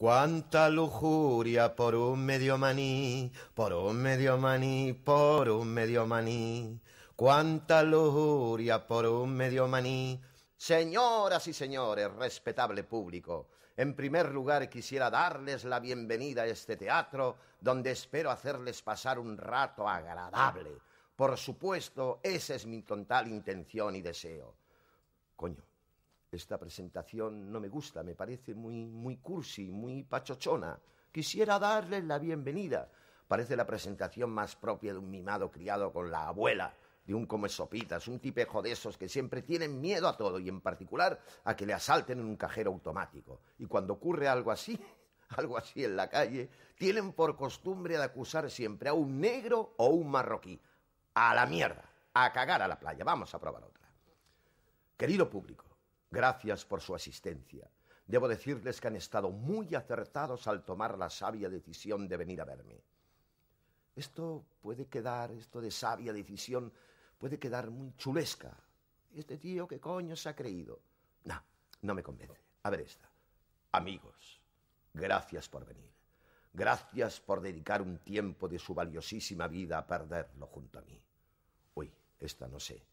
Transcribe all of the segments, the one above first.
Cuánta lujuria por un medio maní, por un medio maní, por un medio maní. Cuánta lujuria por un medio maní. Señoras y señores, respetable público, en primer lugar quisiera darles la bienvenida a este teatro donde espero hacerles pasar un rato agradable. Por supuesto, esa es mi total intención y deseo. Coño, esta presentación no me gusta, me parece muy, muy cursi, muy pachochona. Quisiera darles la bienvenida. Parece la presentación más propia de un mimado criado con la abuela, de un come sopitas, un tipejo de esos que siempre tienen miedo a todo y en particular a que le asalten en un cajero automático. Y cuando ocurre algo así, algo así en la calle, tienen por costumbre de acusar siempre a un negro o un marroquí. A la mierda, a cagar a la playa. Vamos a probar otra. Querido público, Gracias por su asistencia. Debo decirles que han estado muy acertados al tomar la sabia decisión de venir a verme. Esto puede quedar, esto de sabia decisión, puede quedar muy chulesca. Este tío, ¿qué coño se ha creído? No, no me convence. A ver esta. Amigos, gracias por venir. Gracias por dedicar un tiempo de su valiosísima vida a perderlo junto a mí. Uy, esta no sé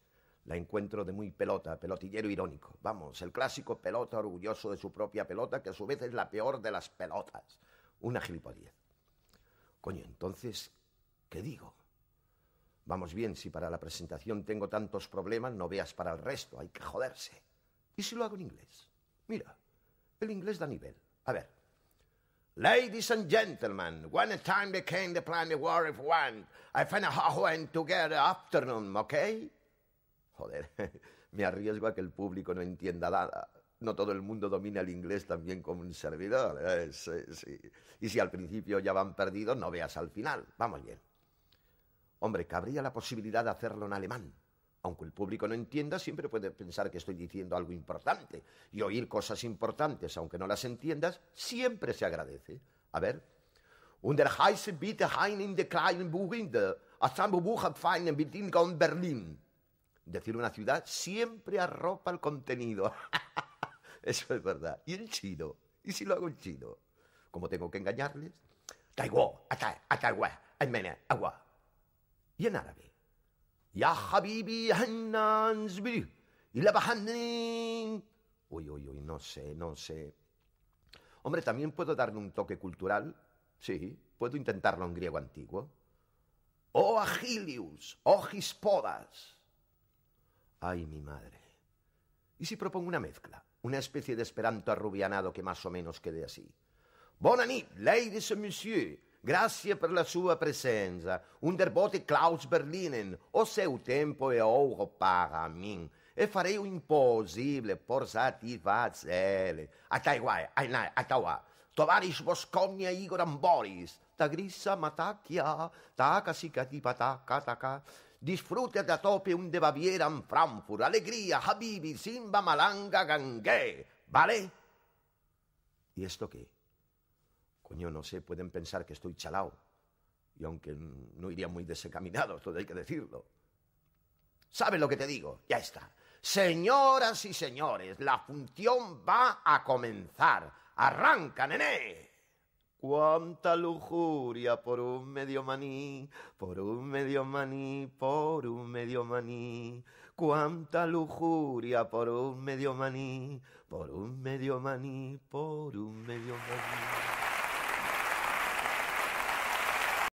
la encuentro de muy pelota, pelotillero irónico. Vamos, el clásico pelota orgulloso de su propia pelota, que a su vez es la peor de las pelotas. Una gilipollez. Coño, entonces, ¿qué digo? Vamos bien, si para la presentación tengo tantos problemas, no veas para el resto, hay que joderse. ¿Y si lo hago en inglés? Mira, el inglés da nivel. A ver. Ladies and gentlemen, when the time became the planet war of one, I find a and together afternoon, okay? Joder, me arriesgo a que el público no entienda nada. No todo el mundo domina el inglés tan bien como un servidor. ¿eh? Y si al principio ya van perdidos, no veas al final. Vamos bien. Hombre, cabría la posibilidad de hacerlo en alemán. Aunque el público no entienda, siempre puede pensar que estoy diciendo algo importante. Y oír cosas importantes, aunque no las entiendas, siempre se agradece. A ver. Unter heiße Bitte in der kleinen Buch in der hat feinen Berlin decir una ciudad siempre arropa el contenido. Eso es verdad. Y el chino. ¿Y si lo hago en chino? Como tengo que engañarles? agua. Y en árabe. Ya habibi, Y la Uy, uy, uy, no sé, no sé. Hombre, también puedo darle un toque cultural. Sí, puedo intentarlo en griego antiguo. O oh, agilius, o oh, hispodas. Ay, mi madre. Y si propongo una mezcla, una especie de esperanto arrubianado que más o menos quede así. Buona nit, ladies and messieurs. Grazie per la sua presenza. Un derbote Klaus Berlinen, o seu tempo e oro para min. E farei o possibile por satisfazele. Atai guai, ai nai, atawa. Tovarish Voscogna Igor Amboris. Ta grissa matacchia, taca sicati patacca taca. Disfrútate a tope un de Baviera en Frankfurt. Alegría, Habibi, Simba, Malanga, ¡Gangue! ¿Vale? ¿Y esto qué? Coño, no sé, pueden pensar que estoy chalao. Y aunque no iría muy desencaminado, todo hay que decirlo. ¿Sabes lo que te digo? Ya está. Señoras y señores, la función va a comenzar. ¡Arranca, nené! Cuánta lujuria por un medio maní, por un medio maní, por un medio maní. Cuánta lujuria por un medio maní, por un medio maní, por un medio maní.